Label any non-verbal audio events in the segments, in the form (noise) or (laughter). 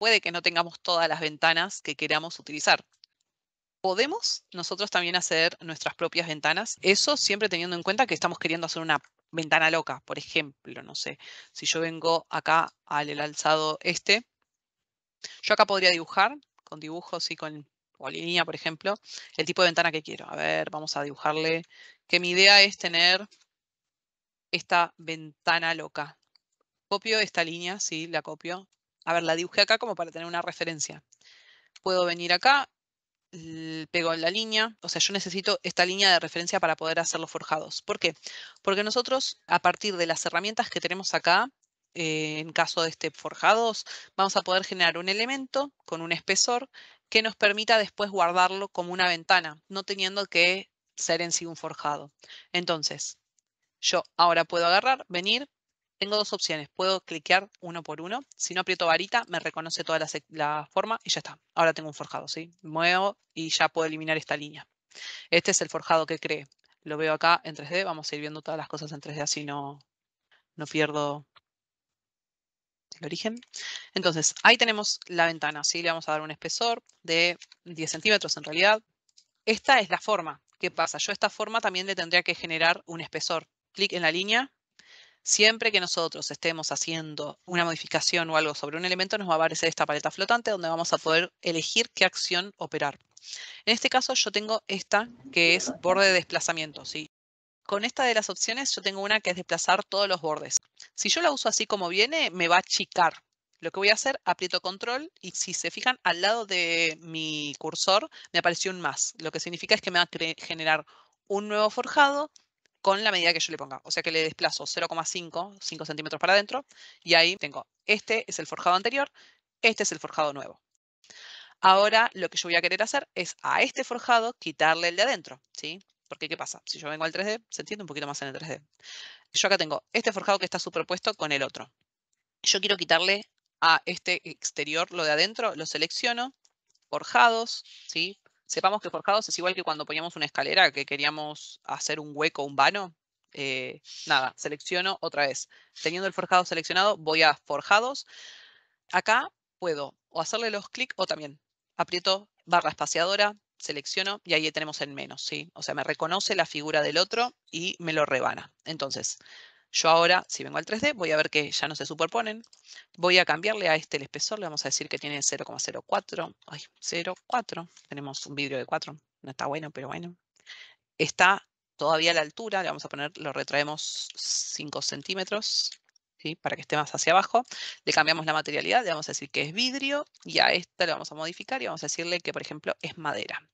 puede que no tengamos todas las ventanas que queramos utilizar. Podemos nosotros también hacer nuestras propias ventanas, eso siempre teniendo en cuenta que estamos queriendo hacer una ventana loca, por ejemplo, no sé, si yo vengo acá al alzado este, yo acá podría dibujar con dibujos y con línea, por ejemplo, el tipo de ventana que quiero. A ver, vamos a dibujarle que mi idea es tener esta ventana loca. Copio esta línea, sí, la copio a ver, la dibujé acá como para tener una referencia. Puedo venir acá, pego en la línea, o sea, yo necesito esta línea de referencia para poder hacer los forjados. ¿Por qué? Porque nosotros, a partir de las herramientas que tenemos acá, eh, en caso de este forjados, vamos a poder generar un elemento con un espesor que nos permita después guardarlo como una ventana, no teniendo que ser en sí un forjado. Entonces, yo ahora puedo agarrar, venir, tengo dos opciones. Puedo cliquear uno por uno. Si no aprieto varita, me reconoce toda la, forma y ya está. Ahora tengo un forjado, ¿sí? Muevo y ya puedo eliminar esta línea. Este es el forjado que cree, Lo veo acá en 3D. Vamos a ir viendo todas las cosas en 3D, así no, no pierdo el origen. Entonces, ahí tenemos la ventana, ¿sí? Le vamos a dar un espesor de 10 centímetros en realidad. Esta es la forma. ¿Qué pasa? Yo a esta forma también le tendría que generar un espesor. Clic en la línea, Siempre que nosotros estemos haciendo una modificación o algo sobre un elemento, nos va a aparecer esta paleta flotante donde vamos a poder elegir qué acción operar. En este caso yo tengo esta que es borde de desplazamiento. ¿sí? Con esta de las opciones yo tengo una que es desplazar todos los bordes. Si yo la uso así como viene, me va a achicar. Lo que voy a hacer, aprieto control y si se fijan, al lado de mi cursor me apareció un más. Lo que significa es que me va a generar un nuevo forjado con la medida que yo le ponga. O sea que le desplazo 0,5, 5 centímetros para adentro y ahí tengo, este es el forjado anterior, este es el forjado nuevo. Ahora lo que yo voy a querer hacer es a este forjado quitarle el de adentro, ¿sí? Porque ¿qué pasa? Si yo vengo al 3D, se entiende un poquito más en el 3D. Yo acá tengo este forjado que está superpuesto con el otro. Yo quiero quitarle a este exterior lo de adentro, lo selecciono, forjados, ¿sí? Sepamos que forjados es igual que cuando poníamos una escalera, que queríamos hacer un hueco, un vano. Eh, nada, selecciono otra vez. Teniendo el forjado seleccionado, voy a forjados. Acá puedo o hacerle los clic o también aprieto barra espaciadora, selecciono y ahí tenemos el menos, ¿sí? O sea, me reconoce la figura del otro y me lo rebana. Entonces, yo ahora, si vengo al 3D, voy a ver que ya no se superponen. Voy a cambiarle a este el espesor, le vamos a decir que tiene 0,04. Ay, 0,4. Tenemos un vidrio de 4. No está bueno, pero bueno. Está todavía la altura, le vamos a poner, lo retraemos 5 centímetros. ¿Sí? para que esté más hacia abajo. Le cambiamos la materialidad, le vamos a decir que es vidrio y a esta le vamos a modificar y vamos a decirle que, por ejemplo, es madera.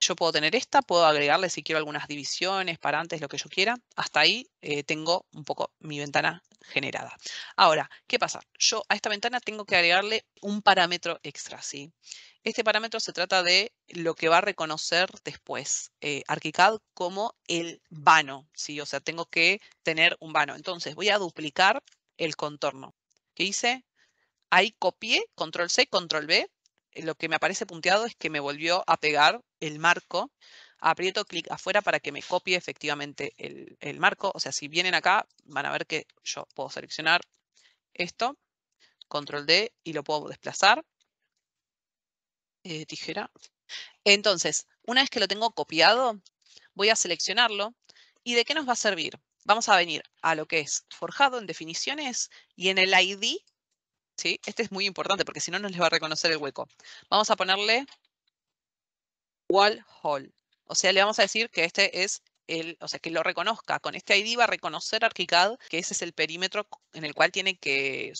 Yo puedo tener esta, puedo agregarle si quiero algunas divisiones, parantes, lo que yo quiera. Hasta ahí eh, tengo un poco mi ventana generada. Ahora, ¿qué pasa? Yo a esta ventana tengo que agregarle un parámetro extra, ¿sí? Este parámetro se trata de lo que va a reconocer después eh, ArchiCAD como el vano, ¿sí? O sea, tengo que tener un vano. Entonces, voy a duplicar el contorno. ¿Qué hice? Ahí copié, control C, control B, lo que me aparece punteado es que me volvió a pegar el marco. Aprieto clic afuera para que me copie efectivamente el, marco. O sea, si vienen acá, van a ver que yo puedo seleccionar esto, control D y lo puedo desplazar. Eh, tijera. Entonces, una vez que lo tengo copiado, voy a seleccionarlo. ¿Y de qué nos va a servir? Vamos a venir a lo que es forjado en definiciones y en el ID ¿sí? Este es muy importante porque si no, no les va a reconocer el hueco. Vamos a ponerle wall hall O sea, le vamos a decir que este es el, o sea, que lo reconozca. Con este ID va a reconocer ArchiCAD que ese es el perímetro en el cual tiene que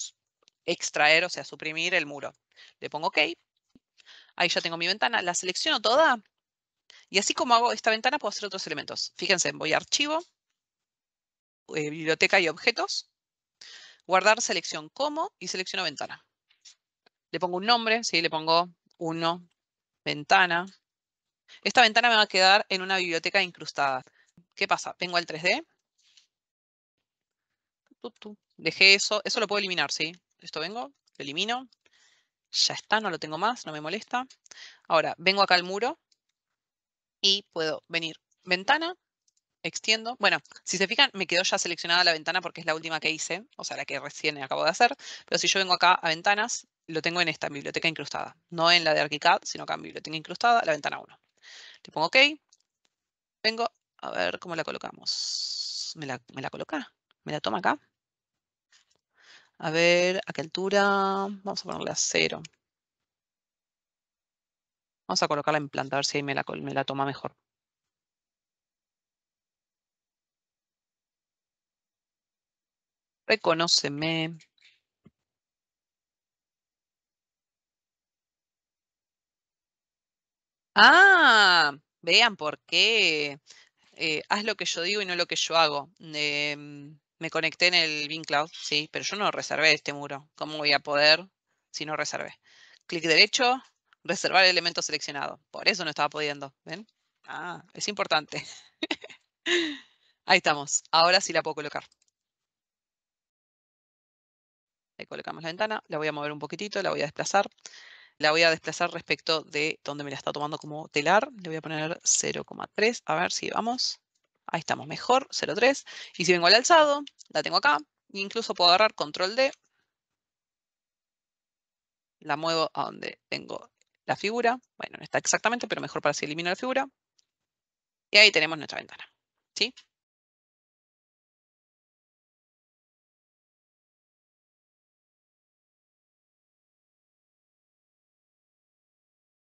extraer, o sea, suprimir el muro. Le pongo OK. Ahí ya tengo mi ventana. La selecciono toda. Y así como hago esta ventana, puedo hacer otros elementos. Fíjense, voy a Archivo, eh, Biblioteca y Objetos guardar selección como y selecciono ventana. Le pongo un nombre, ¿sí? le pongo uno, ventana. Esta ventana me va a quedar en una biblioteca incrustada. ¿Qué pasa? Vengo al 3D. Dejé eso. Eso lo puedo eliminar, ¿sí? Esto vengo, lo elimino. Ya está, no lo tengo más, no me molesta. Ahora, vengo acá al muro y puedo venir ventana extiendo. Bueno, si se fijan, me quedó ya seleccionada la ventana porque es la última que hice, o sea, la que recién acabo de hacer. Pero si yo vengo acá a ventanas, lo tengo en esta biblioteca incrustada. No en la de ArchiCAD, sino acá en biblioteca incrustada, la ventana 1. Le pongo OK. Vengo a ver cómo la colocamos. ¿Me la, coloca? ¿Me la toma acá? A ver, ¿a qué altura? Vamos a ponerle a cero. Vamos a colocarla en planta, a ver si ahí me me la toma mejor. Reconóceme. Ah, vean por qué. Eh, haz lo que yo digo y no lo que yo hago. Em, me conecté en el Bing Cloud, sí, pero yo no reservé este muro. ¿Cómo voy a poder si no reservé? Clic derecho, reservar elemento seleccionado. Por eso no estaba pudiendo. ¿Ven? Ah, es importante. (laughs) Ahí estamos. Ahora sí la puedo colocar colocamos la ventana, la voy a mover un poquitito, la voy a desplazar. La voy a desplazar respecto de donde me la está tomando como telar. Le voy a poner 0,3. A ver si vamos. Ahí estamos mejor, 0,3. Y si vengo al alzado, la tengo acá. incluso puedo agarrar control D. La muevo a donde tengo la figura. Bueno, no está exactamente, pero mejor para si elimino la figura. Y ahí tenemos nuestra ventana. ¿Sí?